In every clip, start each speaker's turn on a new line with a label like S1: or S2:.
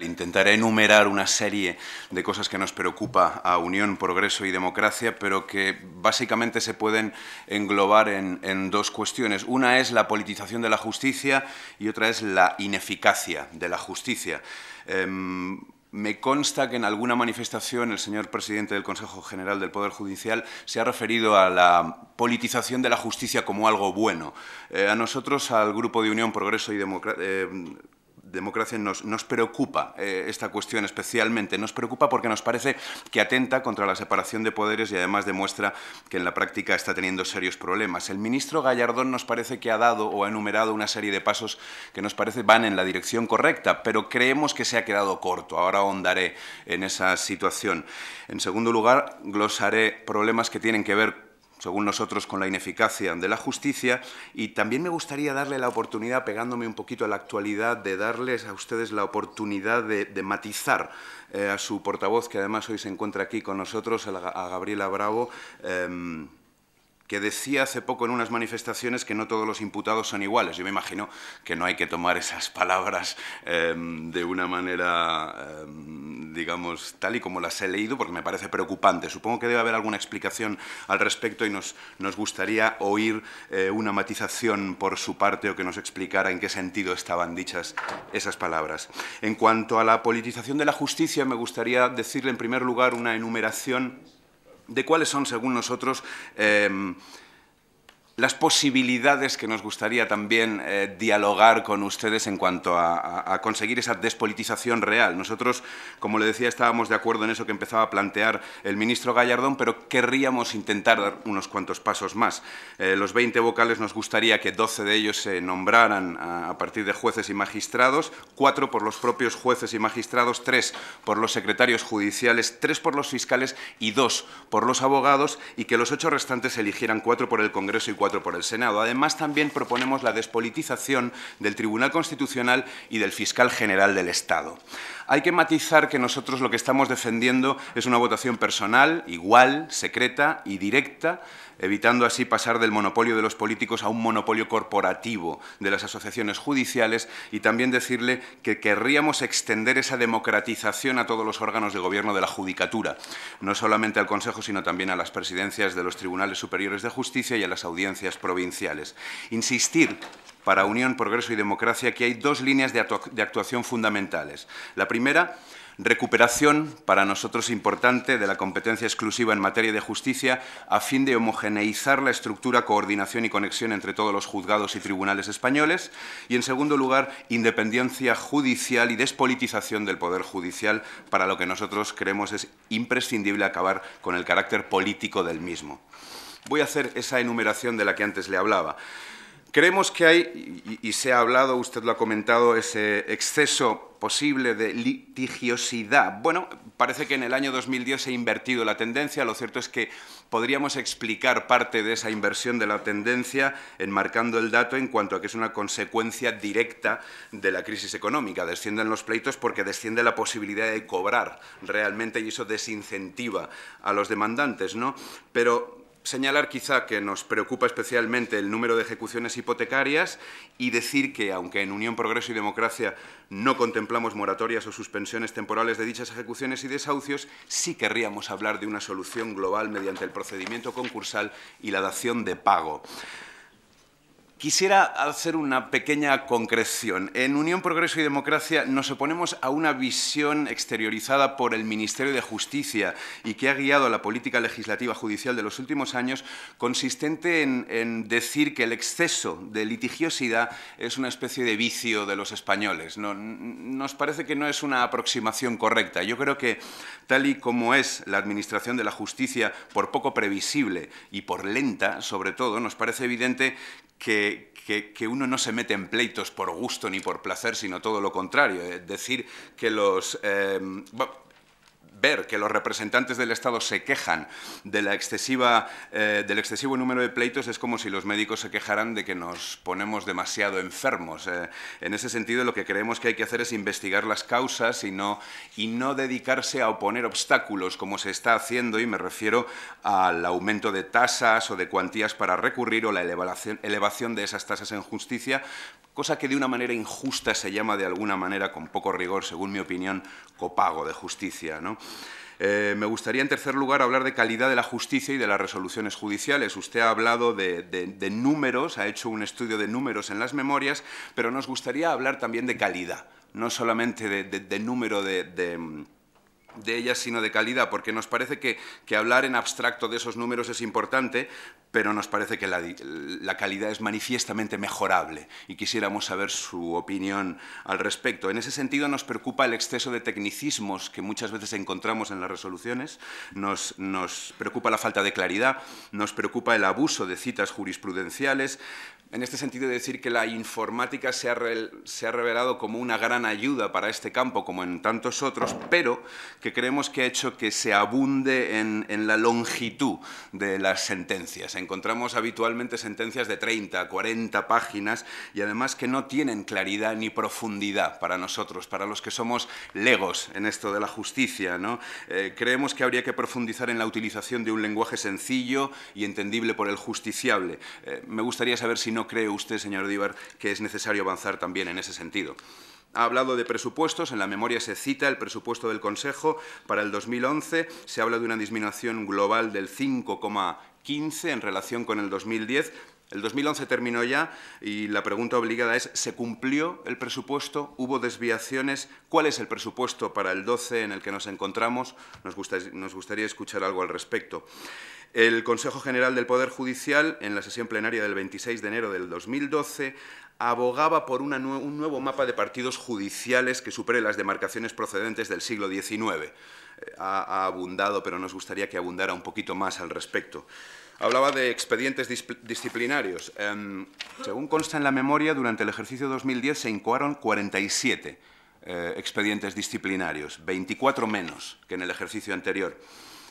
S1: Intentaré enumerar una serie de cosas que nos preocupa a Unión, Progreso y Democracia, pero que básicamente se pueden englobar en, dos cuestiones. Una es la politización de la justicia y otra es la ineficacia de la justicia. Em, me consta que en alguna manifestación el señor presidente del Consejo General del Poder Judicial se ha referido a la politización de la justicia como algo bueno. Eh, a nosotros, al Grupo de Unión, Progreso y Democracia... Eh, democracia nos, nos preocupa eh, esta cuestión especialmente. Nos preocupa porque nos parece que atenta contra la separación de poderes y además demuestra que en la práctica está teniendo serios problemas. El ministro Gallardón nos parece que ha dado o ha enumerado una serie de pasos que nos parece van en la dirección correcta, pero creemos que se ha quedado corto. Ahora ahondaré en esa situación. En segundo lugar, glosaré problemas que tienen que ver según nosotros, con la ineficacia de la justicia. Y también me gustaría darle la oportunidad, pegándome un poquito a la actualidad, de darles a ustedes la oportunidad de, matizar eh, a su portavoz, que además hoy se encuentra aquí con nosotros, a, Gabriela Bravo. Em, que decía hace poco en unas manifestaciones que no todos los imputados son iguales. Yo me imagino que no hay que tomar esas palabras em, de una manera em, digamos, tal y como las he leído, porque me parece preocupante. Supongo que debe haber alguna explicación al respecto y nos, nos gustaría oír eh, una matización por su parte o que nos explicara en qué sentido estaban dichas esas palabras. En cuanto a la politización de la justicia, me gustaría decirle en primer lugar una enumeración de cuáles son, según nosotros, eh, las posibilidades que nos gustaría también eh, dialogar con ustedes en cuanto a, conseguir esa despolitización real. Nosotros, como le decía, estábamos de acuerdo en eso que empezaba a plantear el ministro Gallardón, pero querríamos intentar dar unos cuantos pasos más. Eh, los 20 vocales nos gustaría que 12 de ellos se nombraran a, partir de jueces y magistrados, 4 por los propios jueces y magistrados, 3 por los secretarios judiciales, 3 por los fiscales y 2 por los abogados, y que los 8 restantes eligieran 4 por el Congreso y 4 por el Senado. Además, también proponemos la despolitización del Tribunal Constitucional y del Fiscal General del Estado. Hay que matizar que nosotros lo que estamos defendiendo es una votación personal, igual, secreta y directa, evitando así pasar del monopolio de los políticos a un monopolio corporativo de las asociaciones judiciales y también decirle que querríamos extender esa democratización a todos los órganos de gobierno de la judicatura, no solamente al Consejo, sino también a las presidencias de los tribunales superiores de justicia y a las audiencias provinciales. Insistir para Unión, Progreso y Democracia que hay dos líneas de, actuación fundamentales. La primera, recuperación, para nosotros importante, de la competencia exclusiva en materia de justicia a fin de homogeneizar la estructura, coordinación y conexión entre todos los juzgados y tribunales españoles. Y, en segundo lugar, independencia judicial y despolitización del Poder Judicial, para lo que nosotros creemos es imprescindible acabar con el carácter político del mismo. Voy a hacer esa enumeración de la que antes le hablaba. Creemos que hay, y, se ha hablado, usted lo ha comentado, ese exceso posible de litigiosidad. Bueno, parece que en el año 2010 se ha invertido la tendencia. Lo cierto es que podríamos explicar parte de esa inversión de la tendencia enmarcando el dato en cuanto a que es una consecuencia directa de la crisis económica. Descienden los pleitos porque desciende la posibilidad de cobrar realmente y eso desincentiva a los demandantes, ¿no? Pero señalar quizá que nos preocupa especialmente el número de ejecuciones hipotecarias y decir que, aunque en Unión Progreso y Democracia no contemplamos moratorias o suspensiones temporales de dichas ejecuciones y desahucios, sí querríamos hablar de una solución global mediante el procedimiento concursal y la dación de pago. Quisiera hacer una pequeña concreción. En Unión Progreso y Democracia nos oponemos a una visión exteriorizada por el Ministerio de Justicia y que ha guiado la política legislativa judicial de los últimos años, consistente en, decir que el exceso de litigiosidad es una especie de vicio de los españoles. No, nos parece que no es una aproximación correcta. Yo creo que tal y como es la Administración de la Justicia, por poco previsible y por lenta, sobre todo, nos parece evidente que que, uno no se mete en pleitos por gusto ni por placer, sino todo lo contrario. Es decir, que los... Eh, ver que los representantes del Estado se quejan excesiva, eh, del excesivo número de pleitos es como si los médicos se quejaran de que nos ponemos demasiado enfermos. Eh. en ese sentido, lo que creemos que hay que hacer es investigar las causas y no, y no dedicarse a oponer obstáculos como se está haciendo, y me refiero al aumento de tasas o de cuantías para recurrir o la elevación, elevación de esas tasas en justicia, cosa que de una manera injusta se llama de alguna manera, con poco rigor, según mi opinión, copago de justicia. Eh, me gustaría, en tercer lugar, hablar de calidad de la justicia y de las resoluciones judiciales. Usted ha hablado de, números, ha hecho un estudio de números en las memorias, pero nos gustaría hablar también de calidad, no solamente de número de de ellas, sino de calidad, porque nos parece que, hablar en abstracto de esos números es importante, pero nos parece que la, calidad es manifiestamente mejorable y quisiéramos saber su opinión al respecto. En ese sentido nos preocupa el exceso de tecnicismos que muchas veces encontramos en las resoluciones, nos, nos preocupa la falta de claridad, nos preocupa el abuso de citas jurisprudenciales, en este sentido, decir que la informática se se ha, revelado como una gran ayuda para este campo, como en tantos otros, pero que creemos que ha hecho que se abunde en, la longitud de las sentencias. Encontramos habitualmente sentencias de 30, 40 páginas y además que no tienen claridad ni profundidad para nosotros, para los que somos legos en esto de la justicia. ¿no? Eh, creemos que habría que profundizar en la utilización de un lenguaje sencillo y entendible por el justiciable. Eh, me gustaría saber si no cree usted, señor Díbar, que es necesario avanzar también en ese sentido. Ha hablado de presupuestos, en la memoria se cita el presupuesto del Consejo para el 2011, se habla de una disminución global del 5,15 en relación con el 2010. El 2011 terminó ya y la pregunta obligada es, ¿se cumplió el presupuesto? ¿Hubo desviaciones? ¿Cuál es el presupuesto para el 12 en el que nos encontramos? Nos, nos gustaría escuchar algo al respecto. El Consejo General del Poder Judicial, en la sesión plenaria del 26 de enero del 2012, abogaba por un nuevo mapa de partidos judiciales que supere las demarcaciones procedentes del siglo XIX. Eh, ha, abundado, pero nos gustaría que abundara un poquito más al respecto. Hablaba de expedientes disciplinarios. Em, según consta en la memoria, durante el ejercicio 2010 se incoaron 47 eh, expedientes disciplinarios, 24 menos que en el ejercicio anterior.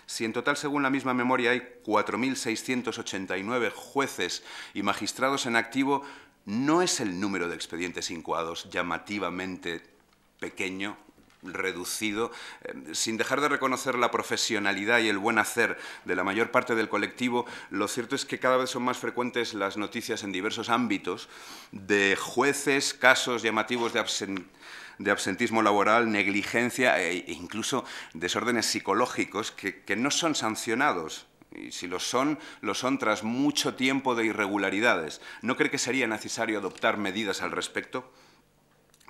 S1: Si en total, según la misma memoria, hay 4.689 jueces y magistrados en activo, ¿No es el número de expedientes incuados llamativamente pequeño, reducido, eh, sin dejar de reconocer la profesionalidad y el buen hacer de la mayor parte del colectivo, lo cierto es que cada vez son más frecuentes las noticias en diversos ámbitos de jueces, casos llamativos de, absentismo laboral, negligencia e, incluso desórdenes psicológicos que no son sancionados y si lo son, lo son tras mucho tiempo de irregularidades. ¿No cree que sería necesario adoptar medidas al respecto?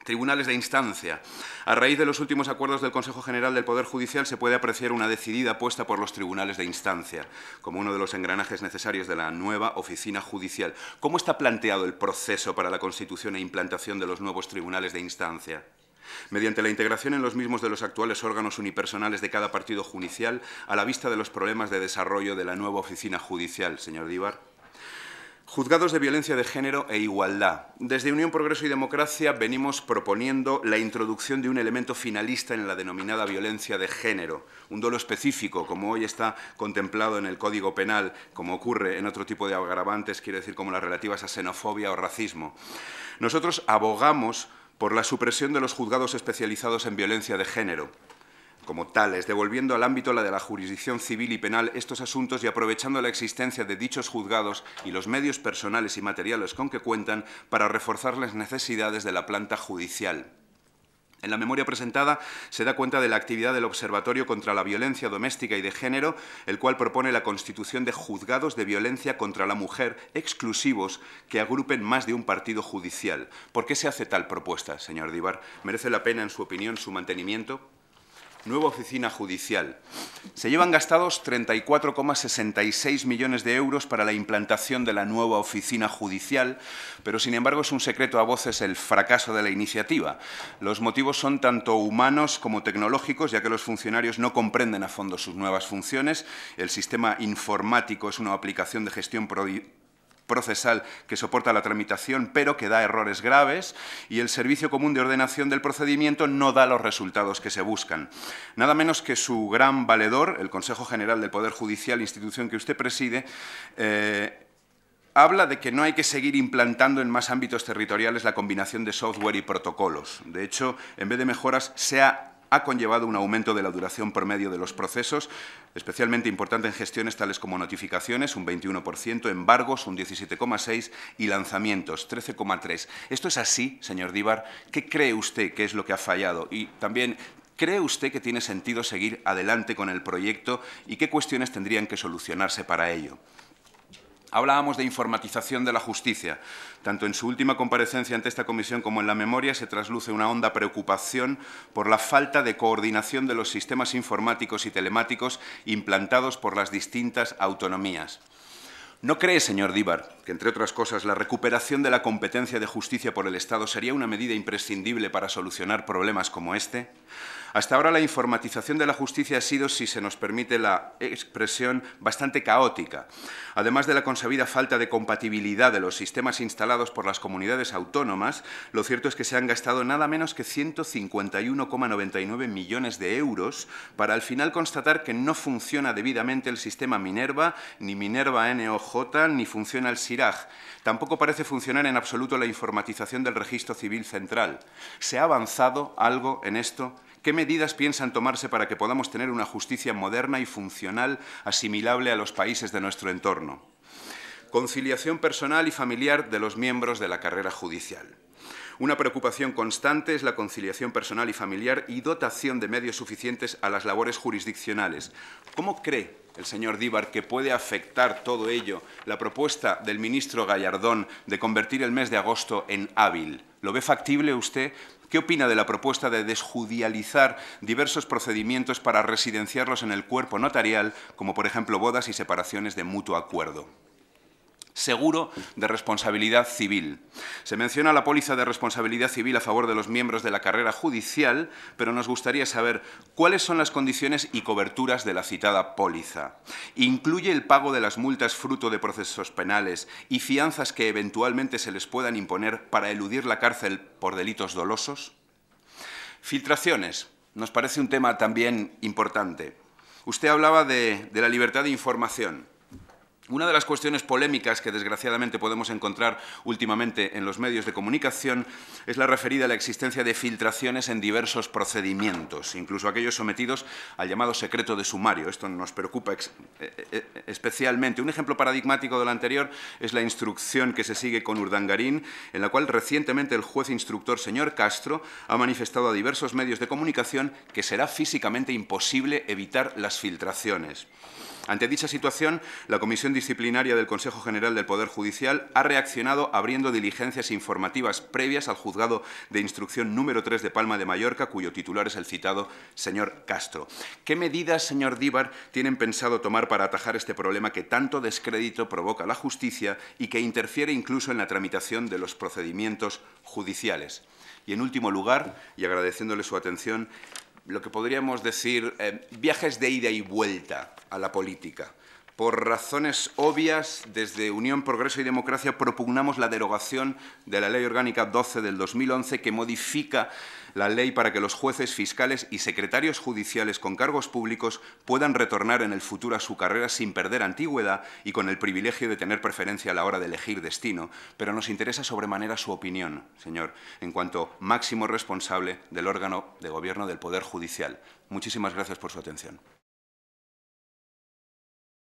S1: tribunales de instancia. A raíz de los últimos acuerdos del Consejo General del Poder Judicial se puede apreciar una decidida apuesta por los tribunales de instancia, como uno de los engranajes necesarios de la nueva oficina judicial. ¿Cómo está planteado el proceso para la constitución e implantación de los nuevos tribunales de instancia? mediante la integración en los mismos de los actuales órganos unipersonales de cada partido judicial a la vista de los problemas de desarrollo de la nueva oficina judicial, señor Díbar. Juzgados de violencia de género e igualdad. Desde Unión Progreso y Democracia venimos proponiendo la introducción de un elemento finalista en la denominada violencia de género, un dolo específico, como hoy está contemplado en el Código Penal, como ocurre en otro tipo de agravantes, quiero decir, como las relativas a xenofobia o racismo. Nosotros abogamos por la supresión de los juzgados especializados en violencia de género como tales, devolviendo al ámbito la de la jurisdicción civil y penal estos asuntos y aprovechando la existencia de dichos juzgados y los medios personales y materiales con que cuentan para reforzar las necesidades de la planta judicial. En la memoria presentada se da cuenta de la actividad del Observatorio contra la Violencia Doméstica y de Género, el cual propone la constitución de juzgados de violencia contra la mujer exclusivos que agrupen más de un partido judicial. ¿Por qué se hace tal propuesta, señor Díbar? ¿Merece la pena, en su opinión, su mantenimiento? nueva oficina judicial. Se llevan gastados 34,66 millones de euros para la implantación de la nueva oficina judicial, pero sin embargo es un secreto a voces el fracaso de la iniciativa. Los motivos son tanto humanos como tecnológicos, ya que los funcionarios no comprenden a fondo sus nuevas funciones, el sistema informático es una aplicación de gestión procesal que soporta la tramitación, pero que da errores graves, y el Servicio Común de Ordenación del Procedimiento no da los resultados que se buscan. Nada menos que su gran valedor, el Consejo General del Poder Judicial, institución que usted preside, eh, habla de que no hay que seguir implantando en más ámbitos territoriales la combinación de software y protocolos. De hecho, en vez de mejoras, sea ha conllevado un aumento de la duración promedio de los procesos, especialmente importante en gestiones tales como notificaciones, un 21%, embargos, un 17,6% y lanzamientos, 13,3%. ¿Esto es así, señor Díbar? ¿Qué cree usted que es lo que ha fallado? Y también, ¿cree usted que tiene sentido seguir adelante con el proyecto y qué cuestiones tendrían que solucionarse para ello? Hablábamos de informatización de la justicia. Tanto en su última comparecencia ante esta comisión como en la memoria se trasluce una honda preocupación por la falta de coordinación de los sistemas informáticos y telemáticos implantados por las distintas autonomías. ¿No cree, señor Díbar, que, entre otras cosas, la recuperación de la competencia de justicia por el Estado sería una medida imprescindible para solucionar problemas como este? Hasta ahora la informatización de la justicia ha sido, si se nos permite la expresión, bastante caótica. Además de la consabida falta de compatibilidad de los sistemas instalados por las comunidades autónomas, lo cierto es que se han gastado nada menos que 151,99 millones de euros para al final constatar que no funciona debidamente el sistema Minerva, ni Minerva NOJ, ni funciona el SIRAG. Tampoco parece funcionar en absoluto la informatización del registro civil central. ¿Se ha avanzado algo en esto ¿Qué medidas piensan tomarse para que podamos tener una justicia moderna y funcional asimilable a los países de nuestro entorno? Conciliación personal y familiar de los miembros de la carrera judicial. Una preocupación constante es la conciliación personal y familiar y dotación de medios suficientes a las labores jurisdiccionales. ¿Cómo cree el señor Díbar que puede afectar todo ello la propuesta del ministro Gallardón de convertir el mes de agosto en hábil? ¿Lo ve factible usted ¿Qué opina de la propuesta de desjudicializar diversos procedimientos para residenciarlos en el cuerpo notarial, como por ejemplo bodas y separaciones de mutuo acuerdo? seguro de responsabilidad civil. Se menciona la póliza de responsabilidad civil a favor de los miembros de la carrera judicial, pero nos gustaría saber cuáles son las condiciones y coberturas de la citada póliza. ¿Incluye el pago de las multas fruto de procesos penales y fianzas que eventualmente se les puedan imponer para eludir la cárcel por delitos dolosos? Filtraciones. Nos parece un tema también importante. Usted hablaba de, de la libertad de información. Una de las cuestiones polémicas que desgraciadamente podemos encontrar últimamente en los medios de comunicación es la referida a la existencia de filtraciones en diversos procedimientos, incluso aquellos sometidos al llamado secreto de sumario. Esto nos preocupa e, e, e, especialmente. Un ejemplo paradigmático de lo anterior es la instrucción que se sigue con Urdangarín, en la cual recientemente el juez instructor señor Castro ha manifestado a diversos medios de comunicación que será físicamente imposible evitar las filtraciones. Ante dicha situación, la Comisión Disciplinaria del Consejo General del Poder Judicial ha reaccionado abriendo diligencias informativas previas al juzgado de instrucción número 3 de Palma de Mallorca, cuyo titular es el citado señor Castro. ¿Qué medidas, señor Díbar, tienen pensado tomar para atajar este problema que tanto descrédito provoca la justicia y que interfiere incluso en la tramitación de los procedimientos judiciales? Y en último lugar, y agradeciéndole su atención, lo que podríamos decir eh, viajes de ida y vuelta a la política. Por razones obvias, desde Unión, Progreso y Democracia propugnamos la derogación de la Ley Orgánica 12 del 2011 que modifica la ley para que los jueces, fiscales y secretarios judiciales con cargos públicos puedan retornar en el futuro a su carrera sin perder antigüedad y con el privilegio de tener preferencia a la hora de elegir destino. Pero nos interesa sobremanera su opinión, señor, en cuanto máximo responsable del órgano de gobierno del Poder Judicial. Muchísimas gracias por su atención.